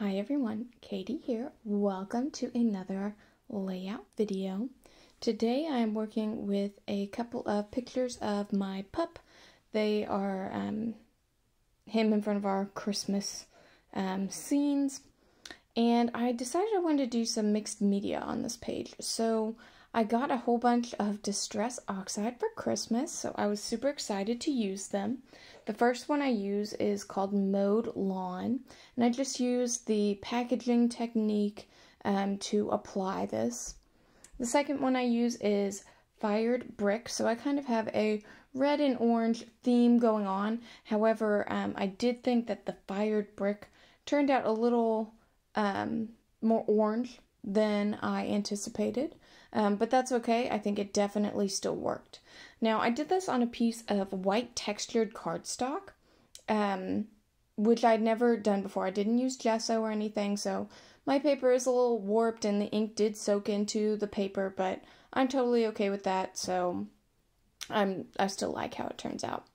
Hi everyone, Katie here. Welcome to another layout video. Today I am working with a couple of pictures of my pup. They are um, him in front of our Christmas um, scenes. And I decided I wanted to do some mixed media on this page. So I got a whole bunch of Distress Oxide for Christmas, so I was super excited to use them. The first one I use is called Mode Lawn, and I just use the packaging technique um, to apply this. The second one I use is Fired Brick, so I kind of have a red and orange theme going on. However, um, I did think that the Fired Brick turned out a little um, more orange than I anticipated. Um, but that's okay. I think it definitely still worked. Now, I did this on a piece of white textured cardstock, um, which I'd never done before. I didn't use gesso or anything, so my paper is a little warped and the ink did soak into the paper, but I'm totally okay with that, so I'm, I still like how it turns out.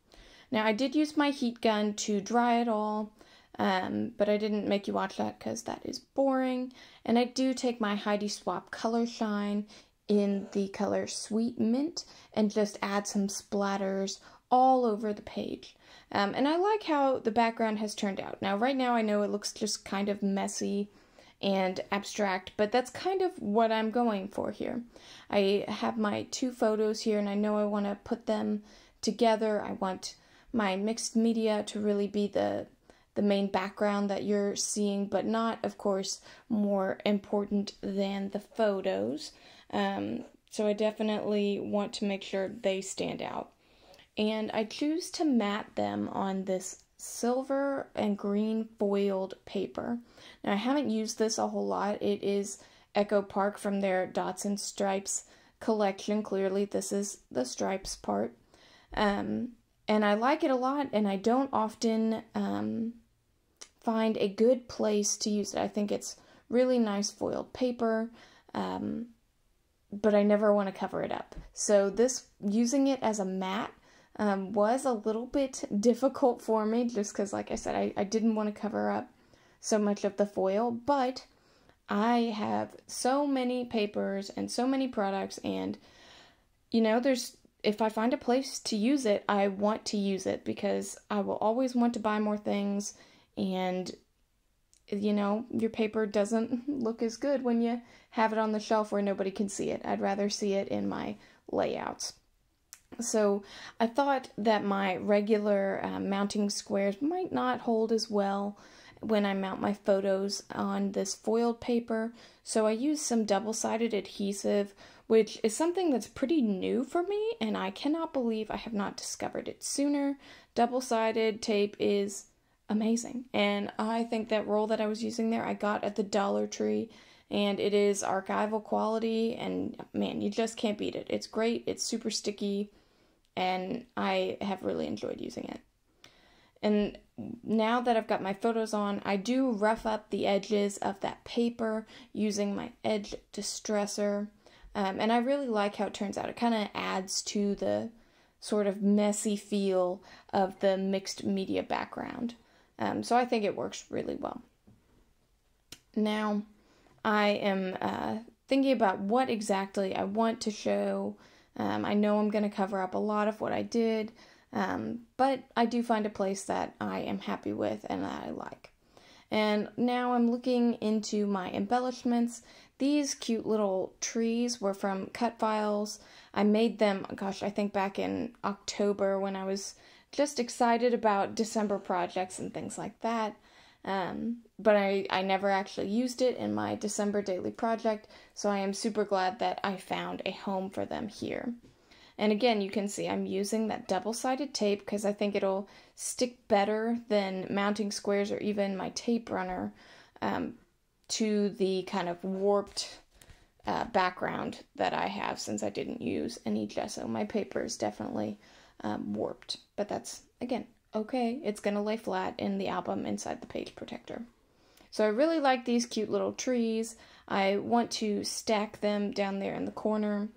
Now, I did use my heat gun to dry it all, um, but I didn't make you watch that because that is boring. And I do take my Heidi Swap Color Shine in the color Sweet Mint and just add some splatters all over the page. Um, and I like how the background has turned out. Now, right now I know it looks just kind of messy and abstract, but that's kind of what I'm going for here. I have my two photos here and I know I want to put them together. I want my mixed media to really be the the main background that you're seeing, but not, of course, more important than the photos. Um, so I definitely want to make sure they stand out. And I choose to mat them on this silver and green foiled paper. Now, I haven't used this a whole lot. It is Echo Park from their Dots and Stripes collection. Clearly, this is the stripes part. Um, and I like it a lot, and I don't often um, find a good place to use it. I think it's really nice foiled paper, um, but I never want to cover it up. So this using it as a mat um, was a little bit difficult for me just because, like I said, I, I didn't want to cover up so much of the foil, but I have so many papers and so many products and you know there's if I find a place to use it, I want to use it because I will always want to buy more things and you know, your paper doesn't look as good when you have it on the shelf where nobody can see it. I'd rather see it in my layouts. So I thought that my regular uh, mounting squares might not hold as well when I mount my photos on this foiled paper. So I used some double-sided adhesive, which is something that's pretty new for me, and I cannot believe I have not discovered it sooner. Double-sided tape is amazing. And I think that roll that I was using there, I got at the Dollar Tree, and it is archival quality, and man, you just can't beat it. It's great, it's super sticky, and I have really enjoyed using it. And now that I've got my photos on, I do rough up the edges of that paper using my edge distressor. Um, and I really like how it turns out. It kind of adds to the sort of messy feel of the mixed media background. Um, so I think it works really well. Now, I am uh, thinking about what exactly I want to show. Um, I know I'm going to cover up a lot of what I did, um, but I do find a place that I am happy with and that I like. And now I'm looking into my embellishments. These cute little trees were from cut files. I made them, gosh, I think back in October when I was just excited about December projects and things like that. Um, but I, I never actually used it in my December daily project, so I am super glad that I found a home for them here. And again, you can see I'm using that double-sided tape because I think it'll stick better than mounting squares or even my tape runner um, to the kind of warped uh, background that I have since I didn't use any gesso. My paper is definitely um, warped. But that's, again, okay. It's going to lay flat in the album inside the page protector. So I really like these cute little trees. I want to stack them down there in the corner.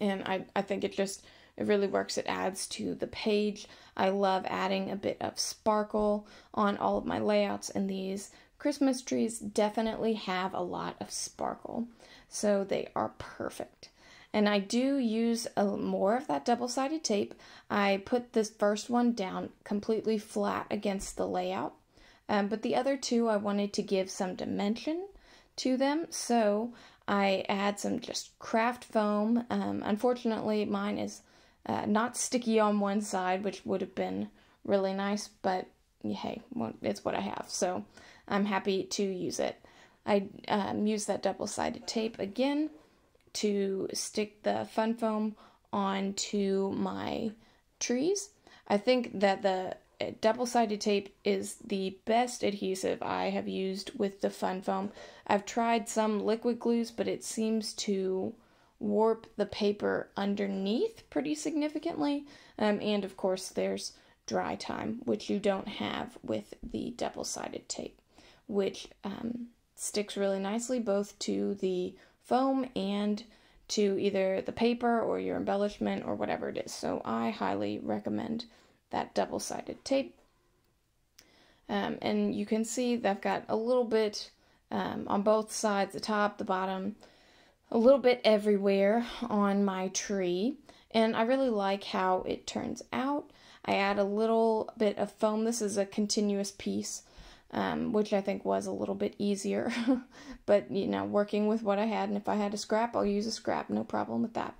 And I, I think it just, it really works. It adds to the page. I love adding a bit of sparkle on all of my layouts and these Christmas trees definitely have a lot of sparkle. So they are perfect. And I do use a, more of that double-sided tape. I put this first one down completely flat against the layout. Um, but the other two, I wanted to give some dimension to them. So I add some just craft foam. Um, unfortunately, mine is uh, not sticky on one side, which would have been really nice, but hey, well, it's what I have. So I'm happy to use it. I um, use that double sided tape again to stick the fun foam onto my trees. I think that the uh, double-sided tape is the best adhesive I have used with the fun foam. I've tried some liquid glues, but it seems to warp the paper underneath pretty significantly. Um, and of course, there's dry time, which you don't have with the double sided tape, which um, sticks really nicely both to the foam and to either the paper or your embellishment or whatever it is. So I highly recommend that double sided tape. Um, and you can see that I've got a little bit um, on both sides, the top, the bottom, a little bit everywhere on my tree. And I really like how it turns out. I add a little bit of foam. This is a continuous piece um, which I think was a little bit easier. but, you know, working with what I had, and if I had a scrap, I'll use a scrap, no problem with that.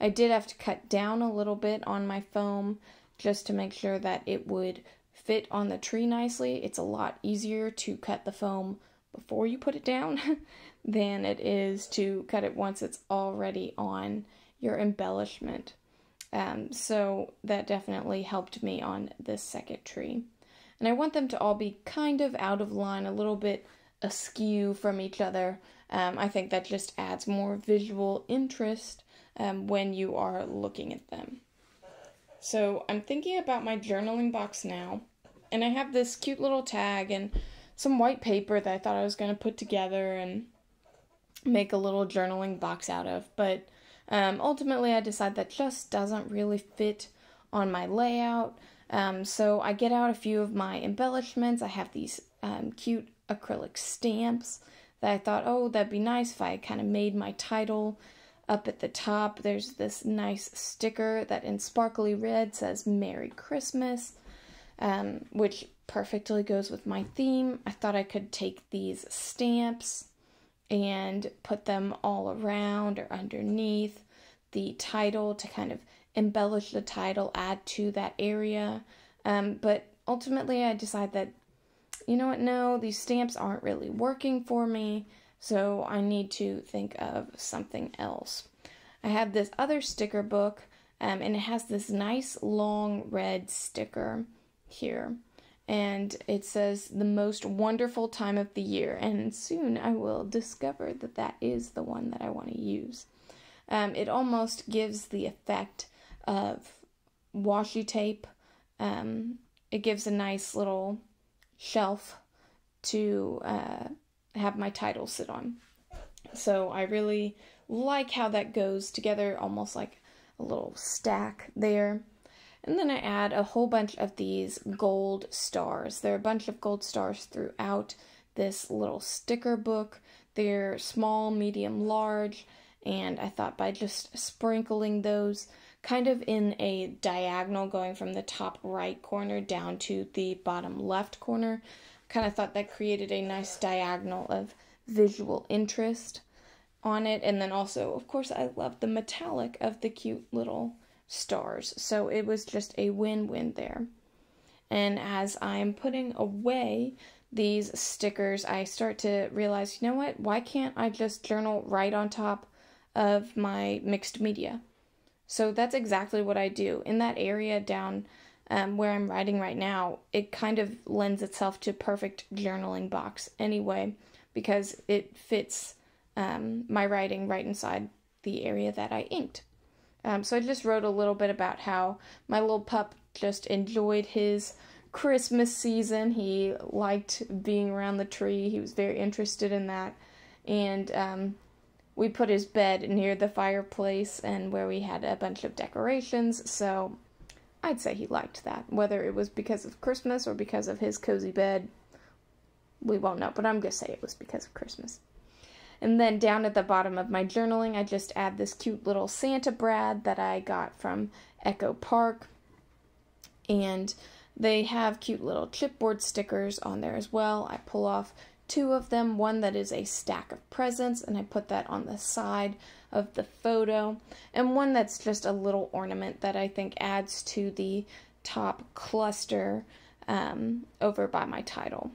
I did have to cut down a little bit on my foam just to make sure that it would fit on the tree nicely. It's a lot easier to cut the foam before you put it down than it is to cut it once it's already on your embellishment. Um, so that definitely helped me on this second tree. And I want them to all be kind of out of line, a little bit askew from each other. Um, I think that just adds more visual interest um, when you are looking at them. So I'm thinking about my journaling box now, and I have this cute little tag and some white paper that I thought I was going to put together and make a little journaling box out of, but um, ultimately I decided that just doesn't really fit on my layout. Um, so I get out a few of my embellishments. I have these um, cute acrylic stamps that I thought, oh, that'd be nice if I kind of made my title up at the top. There's this nice sticker that in sparkly red says Merry Christmas, um, which perfectly goes with my theme. I thought I could take these stamps and put them all around or underneath the title to kind of embellish the title, add to that area. Um, but ultimately, I decide that, you know what, no, these stamps aren't really working for me, so I need to think of something else. I have this other sticker book, um, and it has this nice long red sticker here. And it says, the most wonderful time of the year. And soon I will discover that that is the one that I want to use. Um, it almost gives the effect of washi tape. Um, it gives a nice little shelf to uh, have my title sit on. So I really like how that goes together, almost like a little stack there. And then I add a whole bunch of these gold stars. There are a bunch of gold stars throughout this little sticker book. They're small, medium, large, and I thought by just sprinkling those, kind of in a diagonal going from the top right corner down to the bottom left corner. Kind of thought that created a nice diagonal of visual interest on it. And then also, of course, I love the metallic of the cute little stars. So it was just a win win there. And as I'm putting away these stickers, I start to realize, you know what? Why can't I just journal right on top of my mixed media? So that's exactly what I do. In that area down um, where I'm writing right now, it kind of lends itself to perfect journaling box anyway, because it fits um, my writing right inside the area that I inked. Um, so I just wrote a little bit about how my little pup just enjoyed his Christmas season. He liked being around the tree. He was very interested in that. And um, we put his bed near the fireplace and where we had a bunch of decorations, so I'd say he liked that. Whether it was because of Christmas or because of his cozy bed, we won't know, but I'm gonna say it was because of Christmas. And then down at the bottom of my journaling, I just add this cute little Santa Brad that I got from Echo Park. And they have cute little chipboard stickers on there as well. I pull off two of them, one that is a stack of presents, and I put that on the side of the photo, and one that's just a little ornament that I think adds to the top cluster um, over by my title.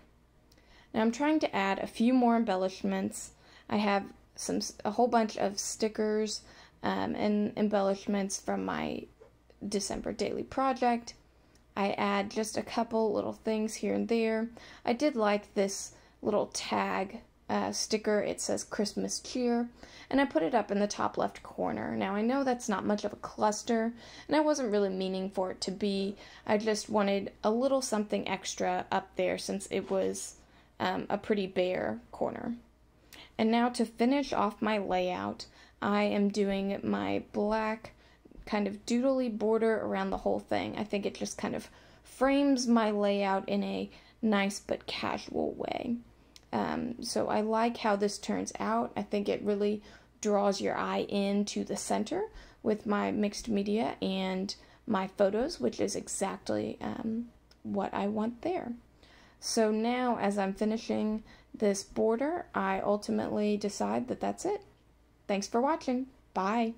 Now I'm trying to add a few more embellishments. I have some a whole bunch of stickers um, and embellishments from my December daily project. I add just a couple little things here and there. I did like this little tag uh, sticker. It says Christmas Cheer, and I put it up in the top left corner. Now, I know that's not much of a cluster, and I wasn't really meaning for it to be. I just wanted a little something extra up there since it was um, a pretty bare corner. And now to finish off my layout, I am doing my black kind of doodly border around the whole thing. I think it just kind of frames my layout in a nice but casual way. Um, so I like how this turns out. I think it really draws your eye into the center with my mixed media and my photos, which is exactly um, what I want there. So now as I'm finishing this border, I ultimately decide that that's it. Thanks for watching. Bye.